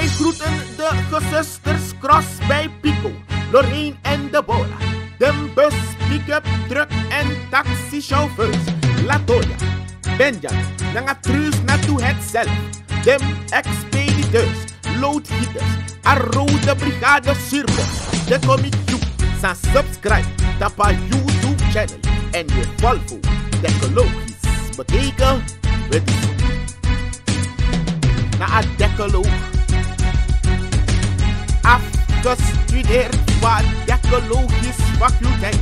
Wij groeten de gezusters Cross bij Pico, Lorraine en Bora, De bus, pick-up, truck en taxichauffeurs. Latoya, Benjamin, terug naartoe hetzelf. De expediteurs, loodgieters, rode Brigade Circus. De Comic zijn subscribe, tap haar YouTube channel. En je Volvo, dekologisch betekent, we doen. Na afterstudeer The faculteit.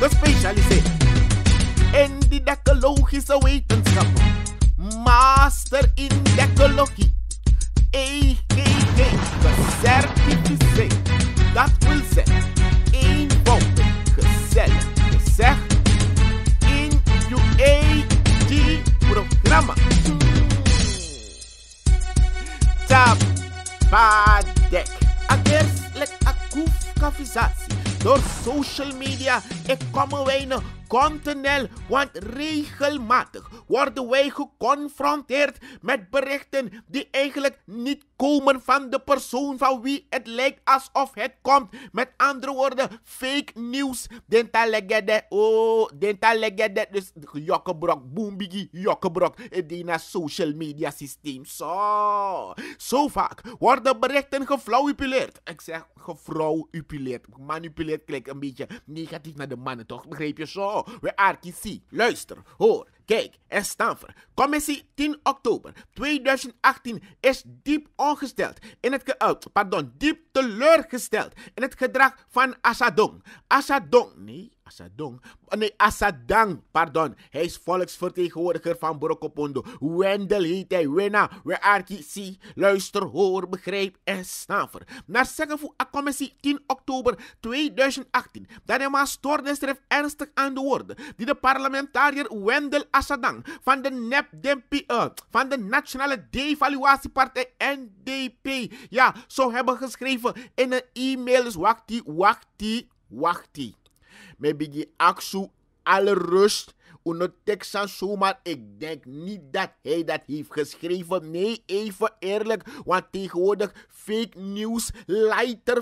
Gespecialiseerd in the decologische come, Master in decologie. door social media. Ik kom er weinig, want regelmatig worden wij geconfronteerd met berichten die eigenlijk niet komen van de persoon van wie het lijkt alsof het komt. Met andere woorden, fake news. Denta legede, oh, denta legede. Dus jokkebrok, boombigi, jokkebrok. Het social media systeem. Zo. Zo vaak worden berichten geflauwipuleerd. Ik zeg geflauwipuleerd. Manipuleerd klinkt een beetje negatief naar de mannen, toch? Begreep je zo? We arkie Luister, hoor. Kijk, er staan voor. Commissie 10 oktober 2018 is diep ongesteld in het, uh, pardon, diep teleurgesteld in het gedrag van Asadong. Asadong, nee, Asadong. Nee, Asadang, pardon. Hij is volksvertegenwoordiger van Borokopondo. Wendel heet hij, Wena, Wearkisi. Luister, hoor, begrijp en snaver. Naar zeggen voor commissie 10 oktober 2018 dat hij maar stoornis ernstig aan de woorden die de parlementariër Wendel Asadang van de NEP DMP, eh, van de Nationale Devaluatiepartij NDP, ja, zo hebben geschreven in een e-mail. Dus wacht die, wacht Maybe die aksu alle rust Uno Texan zomaar. Ik denk niet dat hij dat heeft geschreven. Nee, even eerlijk. Want tegenwoordig fake news,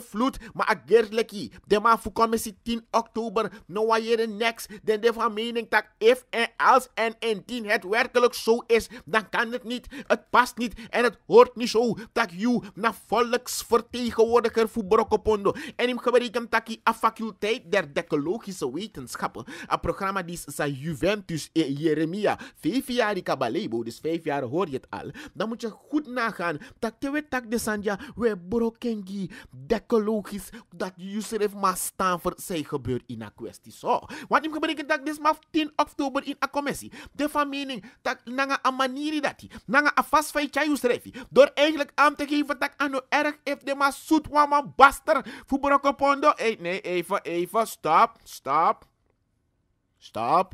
vloed. Maar agerleki. De man voor commissie 10 oktober. No wat je next. Dan de van mening dat if en als en indien het werkelijk zo is, dan kan het niet. Het past niet en het hoort niet zo. Dat you na volksvertegenwoordiger voor Brokopondo. En hem gebreken dat hij een faculteit der decologische wetenschappen. Een programma die is zijn dus Jeremia. Vijf jaar die kabalebo, dus vijf jaar hoor je het al. Dan moet je goed nagaan. Tak te tak de sanja, we brokengi, dekologisch, dat Yusuf maar staan voor zijn gebeurt in een kwestie. Zo. Wat ik dat dit maar 10 oktober in een commissie. De van mening dat nanga een manier dat die, nanga een vast van Yusuf. Door eigenlijk aan te geven dat aan erg heeft de maar zoet man baster voor brokopondo. Hey, nee, even, even, stop, stop. Stop.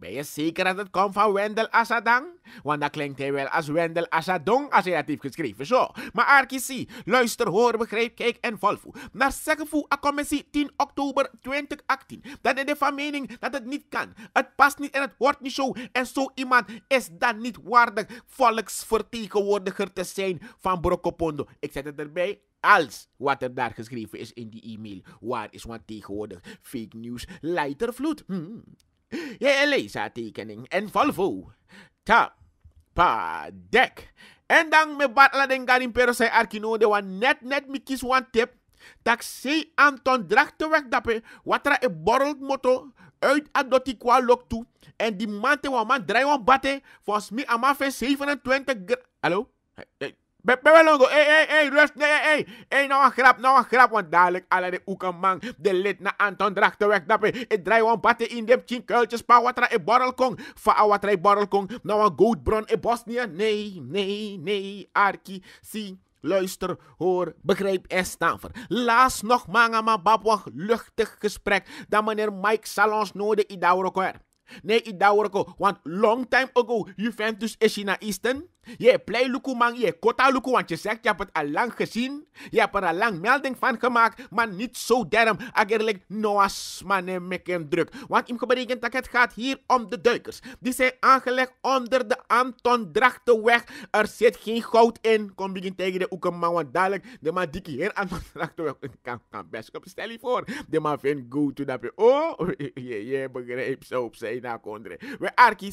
Ben je zeker dat het komt van Wendel Asadang? Want dat klinkt hij wel als Wendel Asadong als hij dat heeft geschreven. Zo. Maar Arkisi, luister, hoor, begrijp, kijk en volvo. Naar Sekkevoe, a 10 oktober 2018. Dan is de van mening dat het niet kan. Het past niet en het wordt niet zo. En zo iemand is dan niet waardig volksvertegenwoordiger te zijn van Brokopondo. Ik zet het erbij, als wat er daar geschreven is in die e-mail. Waar is want tegenwoordig fake news leidt vloed? Hmm. Je Elisa-tekening en Volvo. Tap. Pa. Dek. En dan me batla den garin pero say arkino de wan net net mi kis wan tip. Tak ze Anton te weg Wat watra e borrel motto uit adoti kwa lok toe. En die man te wan man draai wan batte. Volgens mi ama 27 Hallo? Longo, hé, hé, hé, rust, nee, hé, hé, nou een grap, nou een grap, want dadelijk alle de oekenman, de lid na Anton weg dat ik draai een batte in de tien kuiltjes, pa wat in eh, borrelkong, va e eh, in borrelkong, nou een bron in eh, Bosnië, nee, nee, nee, Arki, zie. Luister, hoor, begrijp en staan voor. nog mangama babwa luchtig gesprek dat meneer Mike Salons nodig in Dauroko. Nee, in Dauroko, want long time ago, Juventus is in naar Eastern. Je pleit Lukumang, je kota lukumang, want je zegt je hebt het al lang gezien. Je hebt er al lang melding van gemaakt, maar niet zo derm. Eigenlijk noas mannen druk. Want hem betekent dat het gaat hier om de duikers. Die zijn aangelegd onder de Anton Drachtenweg. Er zit geen goud in. Kom begin tegen de Oekeman, want dadelijk de man die hier Anton Drachtenweg kan, kan best op. Stel je voor, de man vindt goed toen dat je, oh, je, je begrijpt zo op zijn nakondre. We arkie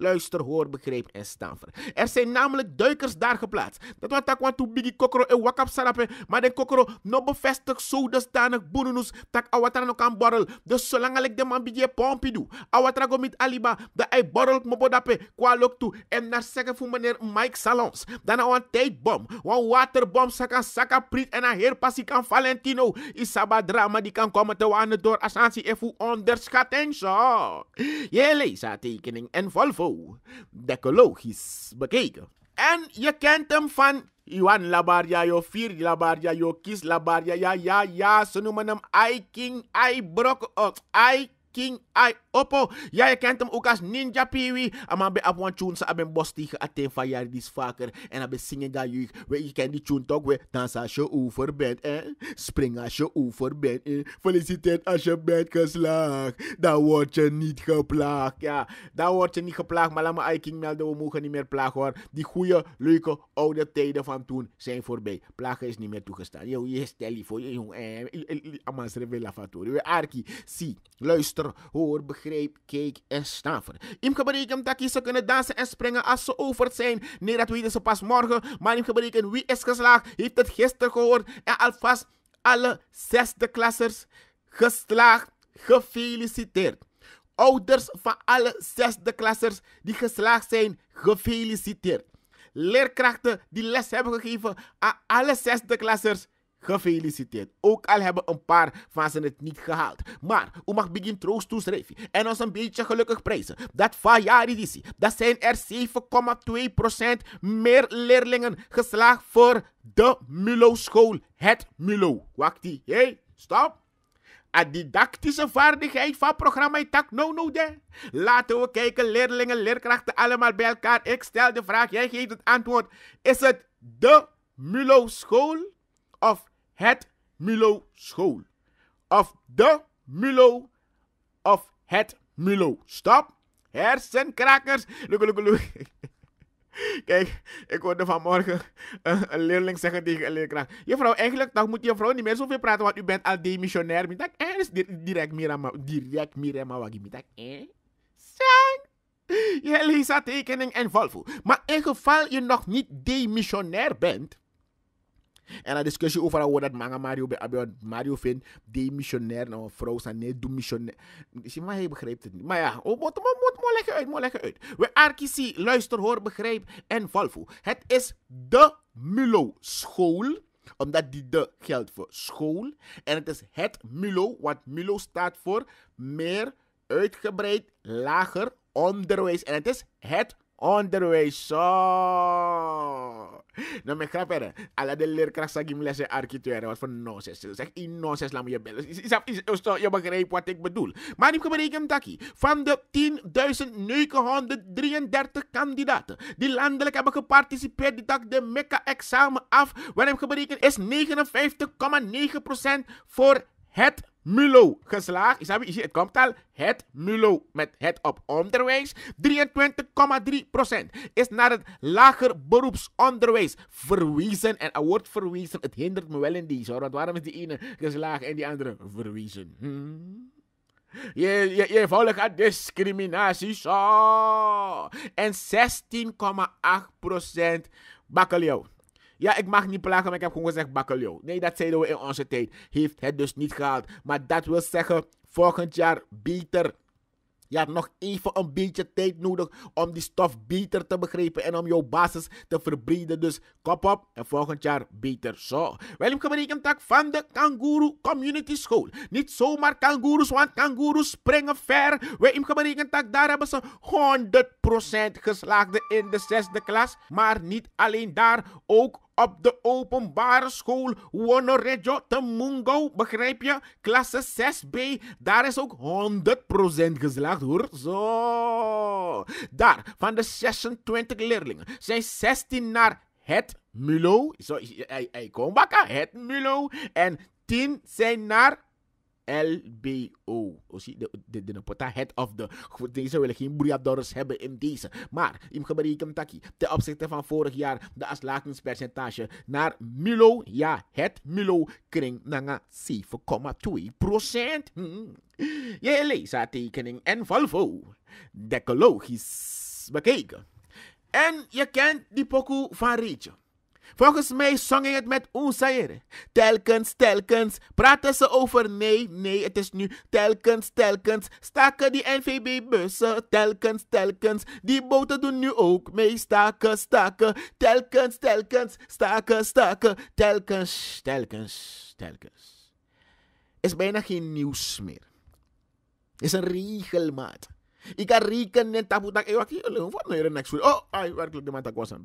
luister, hoor, begreep en staan voor. Er zijn namelijk duikers daar geplaatst. Dat wat tak want to bigi kokoro en wakap sarape, maar den kokoro no bevestig zo dusdanig boenenus tak awatara no kan borrel. Dus zolang ik de man bigi pompi doe, awatara go aliba, dat hij borrel mobodape, kwa lok toe en naar zeggen voor meneer Mike Salons. Dan een tijdbom, een waterbom, saka saka priet en een heer passie kan Valentino. Isaba drama die kan komen te wanen door Asansi Efu onderschatting zo. Jele, tekening en Volvo. kou. Deke lou his bekeke. En ye kentem fan iwan labar ya yo fir, labar ya yo kis, labar ya ya ya ya. Senou menem um, ay king, ay brok, ay uh, king, ay... Oppo. Ja, je kent hem ook als Ninja Peewee. Ah, maar bij Apwan Tune, ze hebben bos tegen Aten van jaar vaker. En hebben zingen ga je. Je kent die tune toch weer. Dans als je over bent, eh? Spring als je over bent, eh? als je bent geslaagd. Dan word je niet geplaagd. Ja, dan word je niet geplaagd. Maar laat me melden, we mogen niet meer plagen hoor. Die goede, leuke, oude tijden van toen zijn voorbij. Plagen is niet meer toegestaan. Yo, je stel je voor, je jong. Amans Revela We Arki, zie, luister, hoor, begrijp begreep, keek en voor. Im gebreken dat ze kunnen dansen en springen als ze over zijn. Nee, dat weten ze pas morgen. Maar im gebreken wie is geslaagd, heeft het gisteren gehoord. En alvast alle zesde klassers geslaagd, gefeliciteerd. Ouders van alle zesde klassers die geslaagd zijn, gefeliciteerd. Leerkrachten die les hebben gegeven aan alle zesde klassers, Gefeliciteerd. Ook al hebben een paar van ze het niet gehaald. Maar u mag begin troost toeschrijven en ons een beetje gelukkig prijzen. Dat vajaar-editie, dat zijn er 7,2% meer leerlingen geslaagd voor de Mulo school. Het Mulo. Wacht die. Hé, hey, stop. A didactische vaardigheid van programma tak no no de. Laten we kijken, leerlingen, leerkrachten, allemaal bij elkaar. Ik stel de vraag, jij geeft het antwoord. Is het de Mulo school? of het milo School. Of de Milo, of het Milo. Stop. Hersenkrakers. Luke, luke, luke. Kijk, ik hoorde vanmorgen een, leerling zeggen tegen een leerkracht. Juffrouw, eigenlijk dan moet je vrouw niet meer zoveel praten, want u bent al demissionair. Ik eh, is direct Mirama, direct Mirama Wagi. Ik Je lisa tekening en Volvo. Maar in geval je nog niet demissionair bent, en een discussie over hoe dat manga Mario, Mario vindt. Die missionair, nou vrouw zijn nee, doe missionair. Maar hij begrijpt het niet. Maar ja, oh, moet moet moet leggen uit, moet leggen uit. We Arkisi, luister, hoor, begrijp en Valvo. Het is de Mulo school omdat die de geldt voor school. En het is het MULO, wat MULO staat voor meer uitgebreid lager onderwijs. En het is het onderwijs. Nou, me grap hè. Alla de leerkracht zag hem lessen architectuur. Wat voor nonsens. Zeg, in nonsens laat je bellen. Je begrijpt wat ik bedoel. Maar ik berekend dat Van de 10.933 kandidaten die landelijk hebben geparticipeerd, die dag de MECA-examen af, wat ik berekend is 59,9% voor het MULO geslaagd. Isabi, je het komt al. Het MULO met het op onderwijs. 23,3% is naar het lager beroepsonderwijs verwezen. En wordt verwezen, het hindert me wel in die zorg, Want waarom is die ene geslaagd en die andere verwezen? Hm? Je, je, je volgt aan discriminatie En 16,8% bakkeljauw. Ja, ik mag niet plagen, maar ik heb gewoon gezegd bakkeljo. Nee, dat zeiden we in onze tijd. Heeft het dus niet gehaald. Maar dat wil zeggen, volgend jaar beter. Je had nog even een beetje tijd nodig om die stof beter te begrijpen en om jouw basis te verbreden. Dus kop op en volgend jaar beter. Zo. Welkom gebreken tak van de kanguru Community School. Niet zomaar kangoeroes, want kangoeroes springen ver. Welkom gebreken tak, daar hebben ze 100% geslaagde in de zesde klas. Maar niet alleen daar, ook op de openbare school de Mungo begrijp je? Klasse 6B, daar is ook 100% geslaagd hoor. Zo. Daar, van de 26 leerlingen zijn 16 naar het Mulo. Zo, hij, kom bakken, het Mulo. En 10 zijn naar LBO. De, de, de pota head of the. Deze willen geen boeiadollars hebben in deze. Maar, im gebreken taki. Ten opzichte van vorig jaar, de afslakingspercentage naar Milo. Ja, het Milo kring naar 7,2 procent. Hm. hm. Je leest tekening en Volvo. Decologisch bekeken. En je kent die pokoe van Rietje. Volgens mij zongen het met Oesair. Telkens, telkens praten ze over nee, nee, het is nu. Telkens, telkens staken die NVB-bussen. Telkens, telkens die boten doen nu ook mee. Staken, staken. Telkens, telkens staken, staken. Telkens, telkens, telkens. Is bijna geen nieuws meer. Is een regelmaat. Ik ga rekenen en taboetak. Hey, wat Wat nou next week? Oh, ai, werkelijk de maandag was aan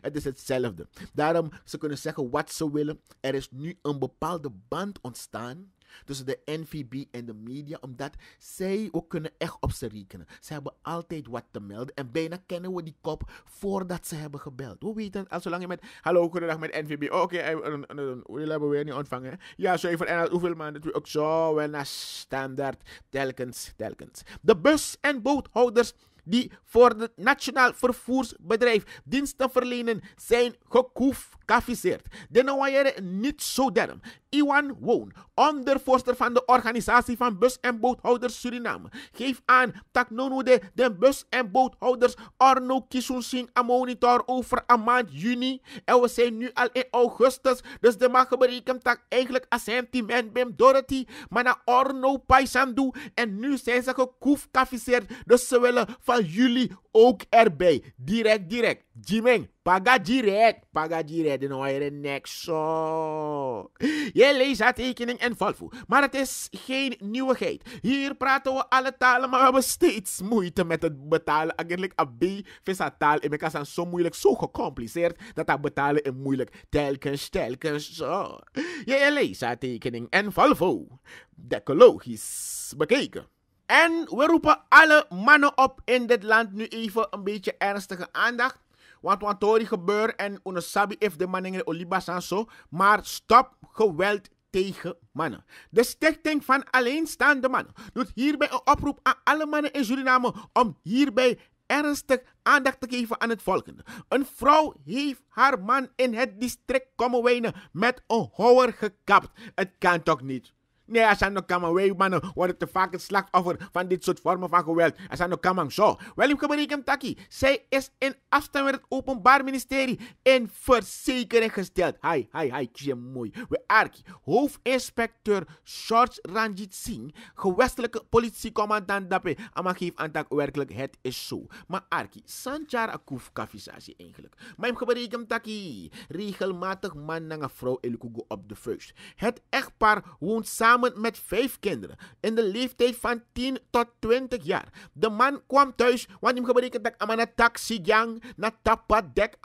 Het is hetzelfde. Daarom, ze kunnen zeggen wat ze willen. Er is nu een bepaalde band ontstaan tussen de NVB en de media, omdat zij ook kunnen echt op ze rekenen. Ze hebben altijd wat te melden en bijna kennen we die kop voordat ze hebben gebeld. We weten, al zolang je met, hallo, goedendag met NVB, oh, oké, we eh, hebben weer niet ontvangen. Ja, zo even, en hoeveel maanden, ook zo, wel naar standaard, telkens, telkens. De bus- en boothouders die voor het Nationaal Vervoersbedrijf diensten verlenen, zijn gekoeficeerd. De Nawaiere niet zo derm. Iwan Woon, ondervoorster van de organisatie van bus- en boothouders Suriname, geeft aan dat de, de bus- en boothouders Arno Kisunsin een monitor over een maand juni. En we zijn nu al in augustus, dus de mag berekent dat eigenlijk een sentiment bij Dorothy, maar naar Arno Paisandu. En nu zijn ze gekoefkaficeerd, dus ze willen van jullie ook erbij. Direct, direct. Jimeng, paga direct. Paga direct. de hoor je niks zo. Je leest haar tekening en valt Maar het is geen nieuwigheid. Hier praten we alle talen, maar we hebben steeds moeite met het betalen. Eigenlijk, AB visa taal in mekaar zijn zo moeilijk, zo gecompliceerd, dat dat betalen is moeilijk. Telkens, telkens zo. Je leest haar tekening en valt voor. Decologisch bekeken. En we roepen alle mannen op in dit land nu even een beetje ernstige aandacht. Want wat er gebeurt en sabi heeft de mannen olibas en zo. Maar stop geweld tegen mannen. De stichting van alleenstaande mannen doet hierbij een oproep aan alle mannen in Suriname om hierbij ernstig aandacht te geven aan het volgende. Een vrouw heeft haar man in het district komen wijnen met een houwer gekapt. Het kan toch niet? Nee, Asano Kamang, wij mannen worden te vaak het slachtoffer van dit soort vormen van geweld. Asano Kamang, zo. Wel, ik Taki. Zij is in afstand met het Openbaar Ministerie in verzekering gesteld. Hai, hai, hai, je mooi. We Arki, hoofdinspecteur George Ranjit Singh, gewestelijke politiecommandant Dape. Ama geef aan dat werkelijk, het is zo. Maar Arki, Sanchar Akuf Kavisazi eigenlijk. Maar ik gebreek Taki. Regelmatig man en vrouw Elkugo op de vuist. Het echtpaar woont samen samen met vijf kinderen in de leeftijd van 10 tot 20 jaar. De man kwam thuis, want hem gebreken dat amana taxi gang, na tapa dek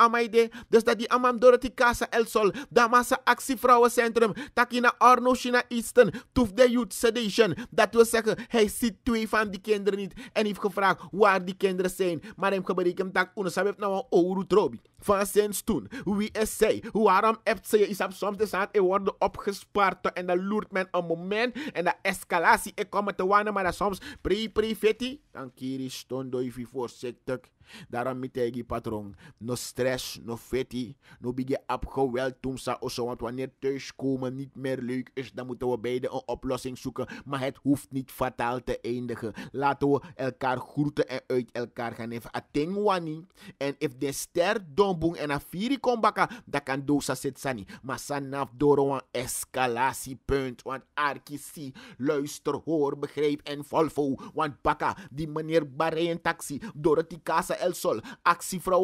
Dus dat die amam Dorothy Casa El Sol, Damasa Actievrouwencentrum, takina Arno China Easton, toef de youth sedition. Dat wil zeggen, hij ziet twee van die kinderen niet en heeft gevraagd waar die kinderen zijn. Maar hem gebreken dat, uno hebben nou een trobi van zijn stoen. Wie is zij? Waarom hebt ze je op soms de zaad en worden opgespaard? En dan loert men een moment en de escalatie. Ik kom te wanen, maar dan soms pri pri fetti. Dan kiri doe je voorzichtig. Daarom met je patron. No stress, no fetti, no bigge ap geweld toen sa zo. Want wanneer thuiskomen niet meer leuk is, dan moeten we beiden een oplossing zoeken. Maar het hoeft niet fataal te eindigen. Laten we elkaar groeten en uit elkaar gaan. Even atengwani. En if de ster donbong en afiri baka, dan kan dosa zit sani. Maar sanaf door een escalatiepunt. Want arkisi, luister, hoor, begrijp en volvo. Want baka, die meneer Barre in taxi, door het kasa El Sol.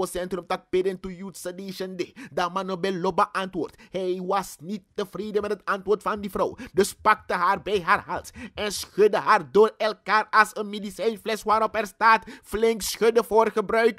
centrum tak pidden to youth sedition day. Dat man bij Lobba antwoord. Hij was niet tevreden met het antwoord van die vrouw. Dus pakte haar bij haar hals en schudde haar door elkaar als een medicijnfles waarop er staat flink schudden voor gebruik.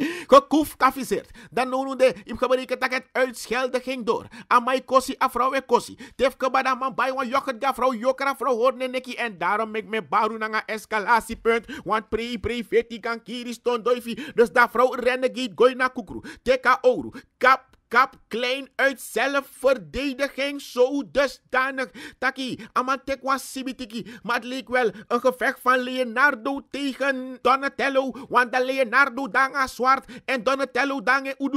Gekoef kafiseerd. Dan nu de, ik gebreke dat het uitschelden ging door. Amai kossi, afrouw e kossi. Tef kebada man bij wan ga ga vrouw jokra vrouw hoor neki. En daarom ik me baru nga escalatiepunt. Want pre pre veti kan kiri ston doifi. Dus da vrouw renne giet gooi na kukru. Teka oru. Kap kap klein uit zelfverdediging zo dusdanig. Taki, amatek was sibitiki. Maar het leek wel een gevecht van Leonardo tegen Donatello. Want de Leonardo danga zwart en Donatello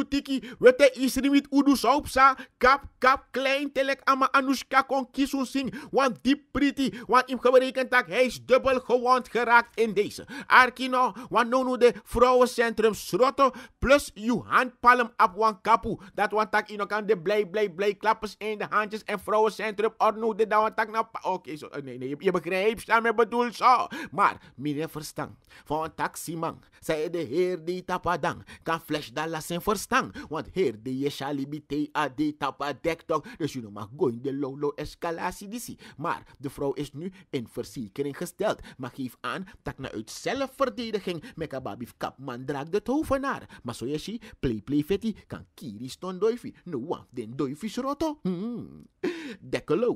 tiki dange is er met udu saupsa. Cap kap, klein telek ama anushka kon kisun sing. Want diep pretty. Want im geberekend tak. hij is dubbel gewond geraakt in deze. Arkino, want no nou de vrouwencentrum schrotten. Plus uw handpalm op wan kapu. Dat want tak de blij, blij, blij. Klappers in de handjes en vrouwencentrum. Orno oh, de dat want tak nou oh, Oké, okay, zo. Eh, nee, nee, je, begrijpt. Staan me bedoel zo. Maar, meneer verstand. Van een taximan. Zij de heer die tapadang. Kan flash dat lassen verstand. Want heer die je shalibite a ah, die tapadek toch. Dus je mag go de low, low escalatie die Maar, de vrouw is nu in verzekering gesteld. Maar geef aan dat na uit zelfverdediging. Mekababif kapman draagt de tovenaar. Maar zo je play, play, fetti. Kan kiri stonden doyfi. No Nou, den doifi schroto. Hmm.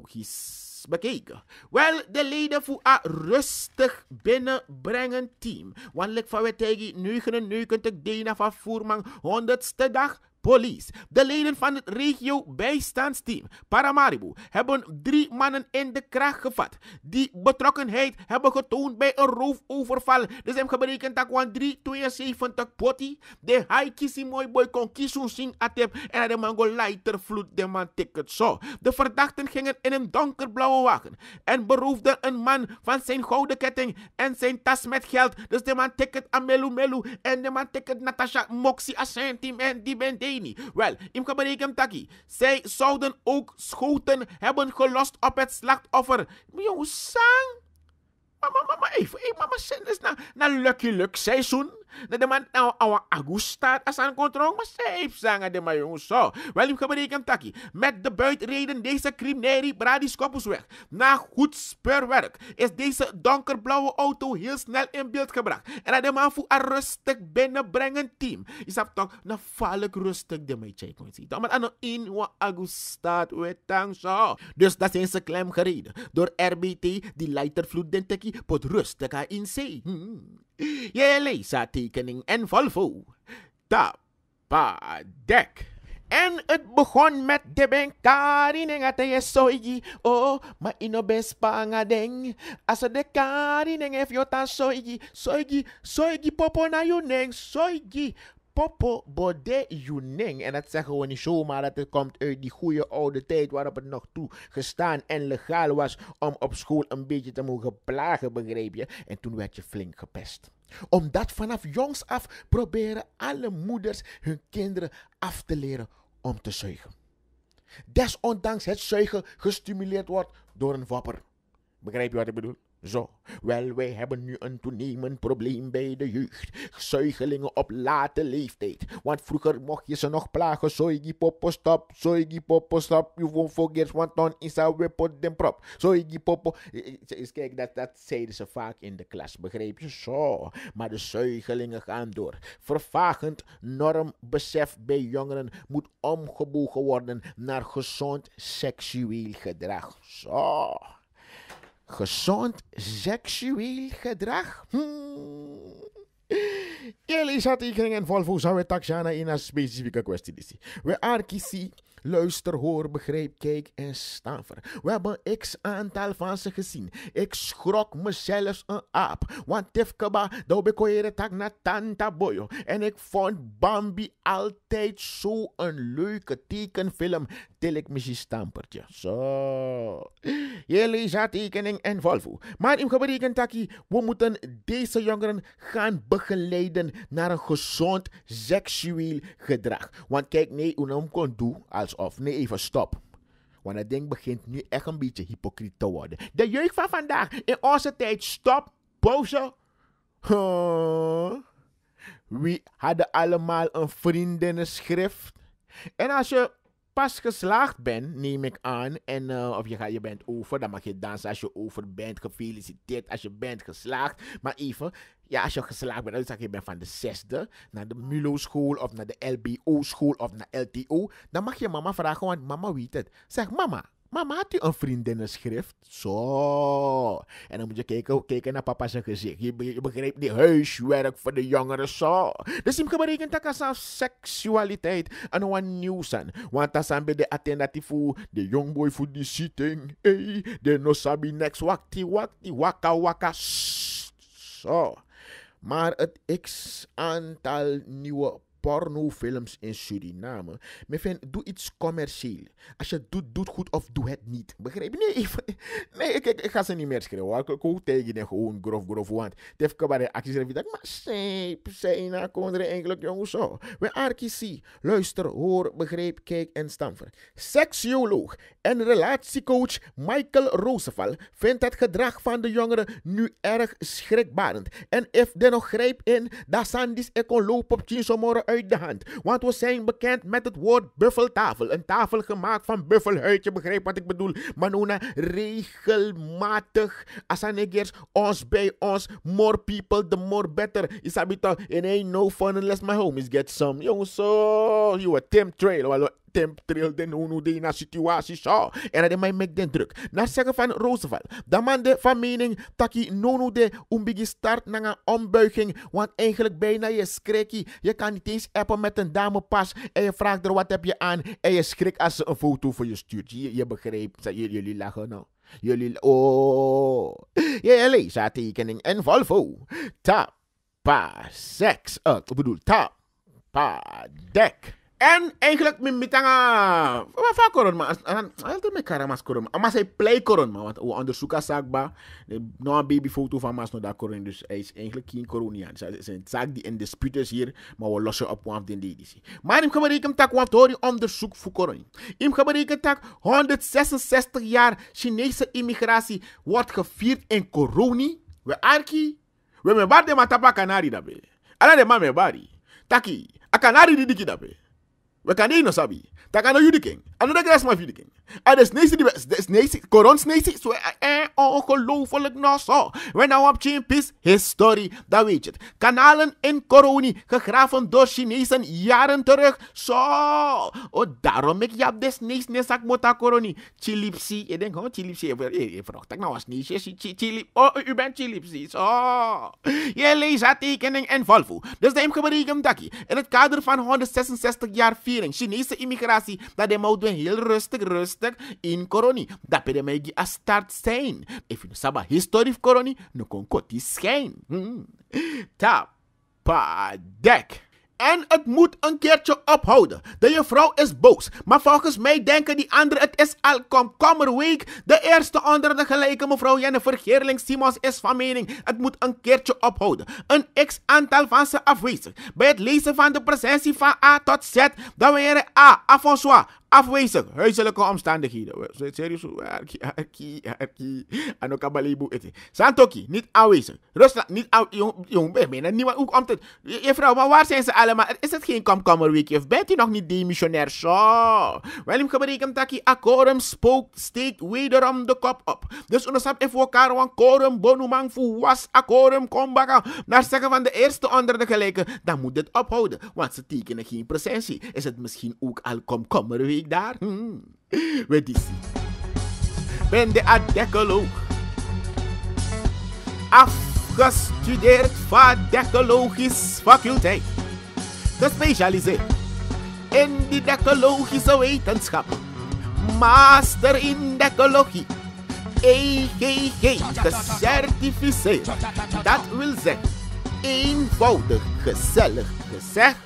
his bekeken. Wel, de leden voor een rustig binnenbrengen team. Want ik van we tegen 99 dena van voerman 100ste dag Police. De leden van het regio bijstandsteam Paramaribo hebben drie mannen in de kracht gevat die betrokkenheid hebben getoond bij een roofoverval. Dus hem geberekend dat kwam 372 potty. De haikisi mooi boy kon kiezen zien atep en de mango lighter vloed de man ticket zo. De verdachten gingen in een donkerblauwe wagen en beroofden een man van zijn gouden ketting en zijn tas met geld. Dus de man ticket aan Melu en de man ticket Natasha Moxie Assentim en die ben die heb Wel, Imke Taki, zij zouden ook schoten hebben gelost op het slachtoffer. Jongens, sang. Mama, mama, even, even mama, zend eens naar, naar Lucky Luck seizoen na man na nou awa agustat asan kontrong masaip sanga de mayong so. Wel, u gebreken taki. Met de buitreden deze crimineri weg Na goed speurwerk is deze donkerblauwe auto heel snel in beeld gebracht. En na de man voor een rustig binnenbrengen team. Is dat toch na nou, vaarlijk rustig de mij check kon zien. Nou, dan maar aan in wa agustat wetang so. Dus dat zijn ze klem gereden. Door RBT die leider vloed den teki pot rustig aan in zee. Hmm. Jelisa tekening en Volvo. dek, En het begon met de benkaring at je soigi. Oh, ma ino bespanga deng. Asa de karing ef jota soigi. Soigi, soigi popo na yo neng. Soigi, Popo Bode Yuning. En dat zeggen we niet zomaar, dat het komt uit die goede oude tijd waarop het nog toe gestaan en legaal was om op school een beetje te mogen plagen, begreep je? En toen werd je flink gepest. Omdat vanaf jongs af proberen alle moeders hun kinderen af te leren om te zuigen. Desondanks het zuigen gestimuleerd wordt door een wapper. Begrijp je wat ik bedoel? Zo, wel, wij hebben nu een toenemend probleem bij de jeugd. Zuigelingen op late leeftijd. Want vroeger mocht je ze nog plagen. Zoigi popo stop, zoigi popo stop. You won't forget want dan is weer pot den prop. Zoigi popo. Kijk, dat, dat zeiden ze vaak in de klas, begreep je? Zo. Maar de zuigelingen gaan door. Vervagend normbesef bij jongeren moet omgebogen worden naar gezond seksueel gedrag. Zo. Gezond seksueel gedrag? Hmm. had en Volvo zou het taksjana in een specifieke kwestie zien. We arkisi, luister, hoor, begrijp, kijk en staver. We hebben x aantal van ze gezien. Ik schrok mezelf een aap. Want tefkeba, daar bekoeer tak na tanta boyo. En ik vond Bambi altijd zo'n leuke tekenfilm til ik mijn stampertje. Zo. Jullie zijn tekening en Volvo. Maar in gebreken dat we moeten deze jongeren gaan begeleiden naar een gezond seksueel gedrag. Want kijk, nee, hoe nou kon doen alsof. Nee, even stop. Want het ding begint nu echt een beetje hypocriet te worden. De jeugd van vandaag, in onze tijd, stop, pauze. Huh. We hadden allemaal een vriendinnenschrift. En als je pas geslaagd bent, neem ik aan. En, eh, of je, ga je bent over, dan mag je dansen als je over bent. Gefeliciteerd als je bent geslaagd. Maar even, ja, als je geslaagd bent, dan zeg je, je bent van de zesde naar de MULO-school of naar de LBO-school of naar LTO. Dan mag je mama vragen, want mama weet het. Zeg, mama, Mama, had u een vriendinnenschrift? Zo. En dan moet je kijken, kijken naar papas gezicht. Je, je begrijpt die huiswerk voor de jongeren, zo. Dus hem berekent dat aan seksualiteit en een nieuw zijn. Want dat zijn bij de alternatief voor de jongboy voor die zitting. Hey, de no sabi next Wakti, wakti, waka, waka. Zo. Maar het x-aantal nieuwe pornofilms in Suriname. maar vind doe iets commercieel. Als je het doet, doe het goed of doe het niet. Begrijp je? Nee, ik, nee ik, ik, ik ga ze niet meer schrijven. Ik hoef tegen je gewoon grof, grof. Want het heeft bij de actie en maar zeep, zijn na eigenlijk jongens zo. We arkisie, luister, hoor, begrijp, kijk en stamver. Seksioloog en relatiecoach Michael Roosevelt vindt het gedrag van de jongeren nu erg schrikbarend. En if dan nog grijp in, dat zijn ik kon lopen op 10 uit uit de hand. Want we zijn bekend met het woord buffeltafel. Een tafel gemaakt van buffelhuidje, begrijp wat ik bedoel. Manuna, regelmatig. Asanegers, ons bij ons. More people, the more better. Isabita, it ain't no fun unless my homies get some. Jongens, so you a Tim Trail temp trail den hoe de na situatie zo. En dat mij mek den druk. Na zeggen van Roosevelt, dat man de van mening taki nonu de umbigi start na een ombuiging, want eigenlijk bijna je schrikkie. Je kan niet eens appen met een dame pas en je vraagt er wat heb je aan en je schrikt als ze een foto voor je stuurt. Je, je begrijpt, jullie lachen nou. Jullie, oh, je leest zat tekening en Volvo. Pa. seks, eh, ik bedoel, Pa. dek. En eigenlijk met mitanga wat corona? altijd met karamas coron. maar zij play corona. want we onderzoeken zakba nou een babyfoto van mas no da dus hij is eigenlijk geen dus is zijn zaak die in dispute is hier maar we lossen op want in die maar ik gebruik hem tak want hoor onderzoek voor corona. ik gebruik tak 166 jaar Chinese immigratie wordt gevierd in koroni we arki we me barde matapa kanari daarbij. Alleen de mame bari taki die didiki daarbij. Wek an e yon sabi. Tak an nou yon diken. An nou dek la smayf yon diken. En dus nee, die is nee, corona zo eh, ongelooflijk nog zo. We nou op Chimpis history, dat weet je het. Kanalen in Coroni, gegraven door Chinezen jaren terug. Zo, oh, daarom ik ja, des nee, nee, zak mota Coroni. Chilipsi, ik denk, oh, Chilipsi, je vraagt, ik nou was niet, Chilip, oh, u bent Chilipsi, zo. Je leest haar tekening en Volvo. Dus dat berekend dat in het kader van 166 jaar viering Chinese immigratie, dat de doen heel rustig, rustig sister in koroni dapere megi a start sein e If you saba history of koroni no kon schijn hmm. Tapa dek. en het moet een keertje ophouden. De juffrouw is boos. Maar volgens mij denken die anderen het is al komkommerweek. week. De eerste onder de gelijke mevrouw Jennifer Geerling Simons is van mening. Het moet een keertje ophouden. Een x aantal van ze afwezig. Bij het lezen van de presentie van A tot Z. Dan weer A. Afonsois. Afwezig, huiselijke omstandigheden. Serieus, anokabalibu ete. Santoki, niet aanwezig. Rusland, niet aanwezig. Jong, ben niemand ook om te... Je vrouw, maar waar zijn ze allemaal? Is het geen komkommerweekje? Of bent u nog niet demissionair? Zo. Wel, hem berekend dat je akkorum spook steekt wederom de kop op. Dus onderstap even elkaar, want korum, bonumang, was akorum kombaka. Naar zeggen van de eerste onder de gelijke, dan moet dit ophouden. Want ze tekenen geen presentie. Is het misschien ook al komkommerweekje? ik daar? Hmm. Weet je. Ben de adekkoloog. Afgestudeerd vaardekkologische faculteit. Gespecialiseerd in de dekkologische wetenschap. Master in dekkologie. EGG gecertificeerd. Dat wil zeggen, eenvoudig gezellig gezegd,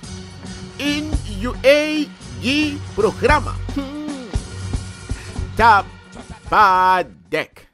in UA e de programa. Hum. Tapadec.